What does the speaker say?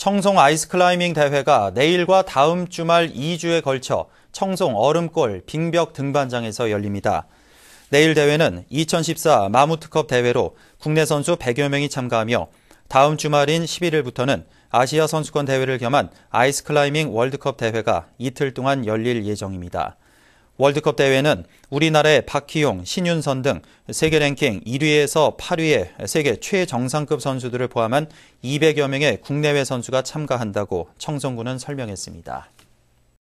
청송 아이스클라이밍 대회가 내일과 다음 주말 2주에 걸쳐 청송 얼음골 빙벽 등반장에서 열립니다. 내일 대회는 2014 마무트컵 대회로 국내 선수 100여 명이 참가하며 다음 주말인 11일부터는 아시아 선수권 대회를 겸한 아이스클라이밍 월드컵 대회가 이틀 동안 열릴 예정입니다. 월드컵 대회는 우리나라의 박희용, 신윤선 등 세계 랭킹 1위에서 8위의 세계 최정상급 선수들을 포함한 200여 명의 국내외 선수가 참가한다고 청송군은 설명했습니다.